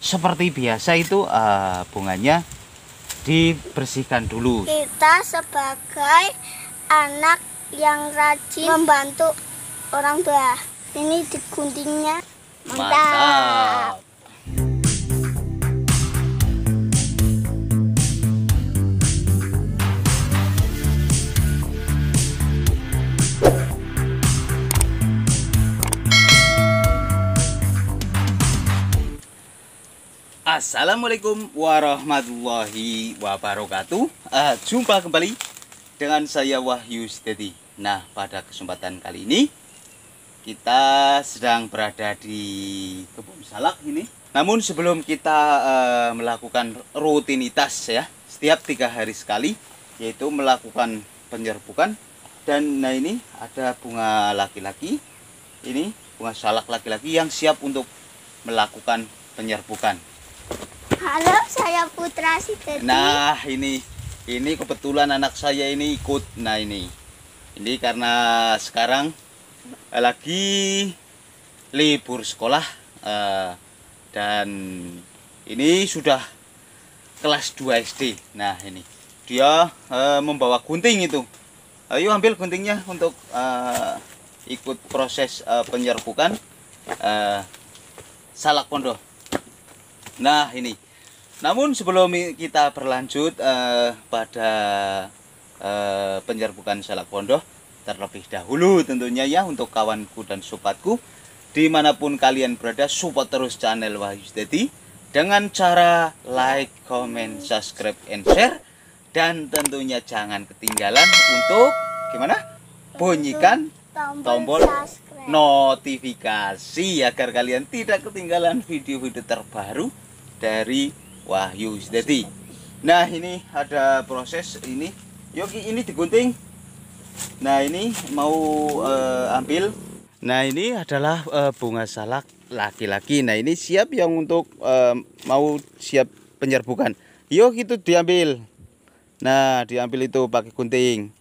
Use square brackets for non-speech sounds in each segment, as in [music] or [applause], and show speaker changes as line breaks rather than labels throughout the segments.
seperti biasa itu uh, bunganya dibersihkan dulu.
Kita sebagai anak yang rajin membantu orang tua. Ini diguntingnya. Mantap. Mantap.
Assalamualaikum warahmatullahi wabarakatuh uh, Jumpa kembali dengan saya Wahyu Setiati Nah pada kesempatan kali ini Kita sedang berada di kebun salak ini Namun sebelum kita uh, melakukan rutinitas ya Setiap tiga hari sekali Yaitu melakukan penyerbukan Dan nah ini ada bunga laki-laki Ini bunga salak laki-laki yang siap untuk melakukan penyerbukan
Halo, saya Putra Siti Nah,
ini ini kebetulan anak saya ini ikut. Nah, ini. Ini karena sekarang eh, lagi libur sekolah eh, dan ini sudah kelas 2 SD. Nah, ini. Dia eh, membawa gunting itu. Ayo ambil guntingnya untuk ikut proses penyerbukan salak pondok. Nah ini. Namun sebelum kita berlanjut eh, pada eh, penyerbukan salak pondoh terlebih dahulu tentunya ya untuk kawanku dan sobatku dimanapun kalian berada support terus channel Wahyu Steady dengan cara like, comment, subscribe, and share dan tentunya jangan ketinggalan untuk gimana bunyikan tombol, tombol notifikasi agar kalian tidak ketinggalan video-video terbaru dari Wahyu Jadi, Nah, ini ada proses ini. Yogi ini digunting. Nah, ini mau uh, ambil. Nah, ini adalah uh, bunga salak laki-laki. Nah, ini siap yang untuk uh, mau siap penyerbukan. Yuk itu diambil. Nah, diambil itu pakai gunting.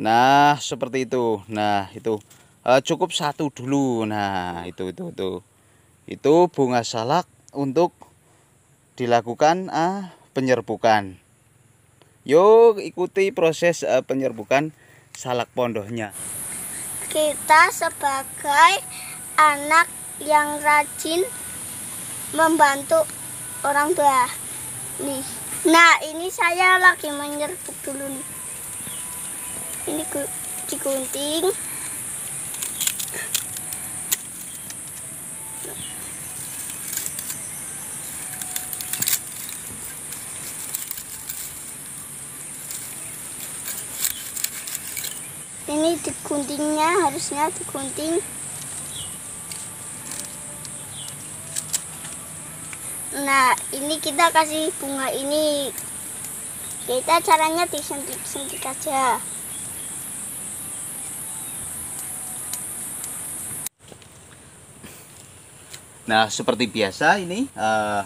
Nah, seperti itu. Nah, itu uh, cukup satu dulu. Nah, itu itu itu itu bunga salak untuk dilakukan ah, penyerbukan yuk ikuti proses ah, penyerbukan salak pondohnya
kita sebagai anak yang rajin membantu orang tua nih nah ini saya lagi menyerbuk dulu nih ini digunting diguntingnya harusnya digunting nah ini kita kasih bunga ini kita ya, caranya disentik-sentik aja
nah seperti biasa ini uh,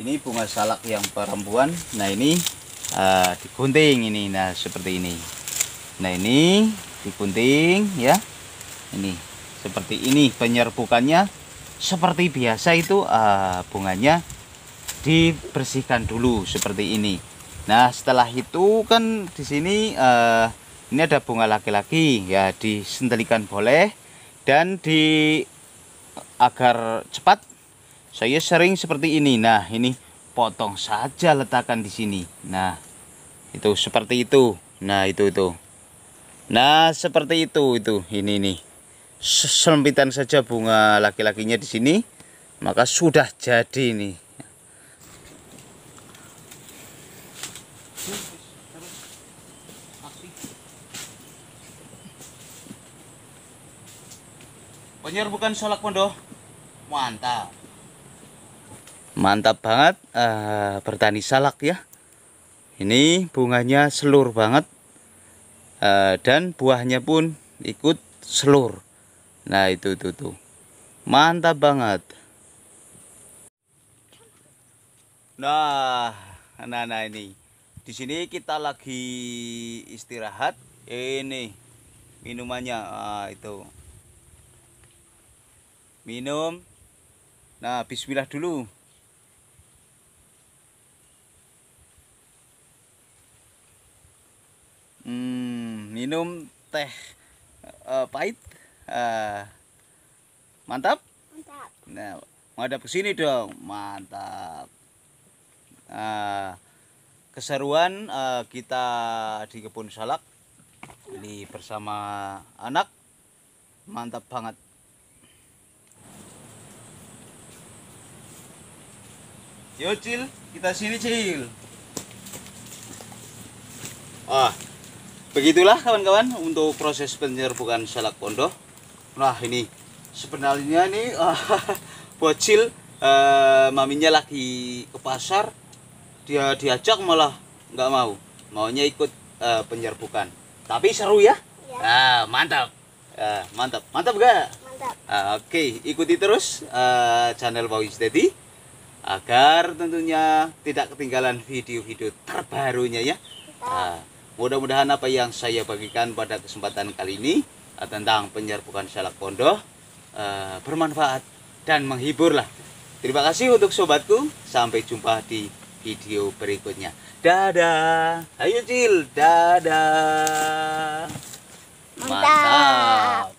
ini bunga salak yang perempuan nah ini uh, digunting ini nah seperti ini nah ini digunting ya ini seperti ini penyerbukannya seperti biasa itu uh, bunganya dibersihkan dulu seperti ini nah setelah itu kan di sini uh, ini ada bunga laki-laki ya disentelikan boleh dan di agar cepat saya sering seperti ini nah ini potong saja letakkan di sini nah itu seperti itu nah itu itu Nah, seperti itu itu. Ini ini Selempitan saja bunga laki-lakinya di sini, maka sudah jadi nih. Penyer bukan solak pondoh. Mantap. Mantap banget uh, bertani salak ya. Ini bunganya seluruh banget. Eh, dan buahnya pun ikut selur nah itu tuh tuh mantap banget nah nah nah ini di sini kita lagi istirahat ini minumannya ah, itu minum nah bismillah dulu minum teh uh, pahit uh, mantap mantap nah menghadap ke sini dong mantap uh, keseruan uh, kita di kebun salak ini bersama anak mantap banget Yo Cil, kita sini Cil. Ah, begitulah kawan-kawan untuk proses penyerbukan salak pondoh nah ini sebenarnya ini uh, [laughs] bocil uh, maminya lagi ke pasar dia diajak malah nggak mau maunya ikut uh, penyerbukan tapi seru ya, ya. Uh, mantap uh, mantap mantap gak mantap uh, oke okay. ikuti terus uh, channel Bawis Dedi agar tentunya tidak ketinggalan video-video terbarunya ya uh, Mudah-mudahan apa yang saya bagikan pada kesempatan kali ini eh, tentang penyerbukan salak pondoh eh, uh, bermanfaat dan menghiburlah. Terima kasih untuk sobatku. Sampai jumpa di video berikutnya. Dadah. Ayo Cil, dadah. Mantap. Mantap.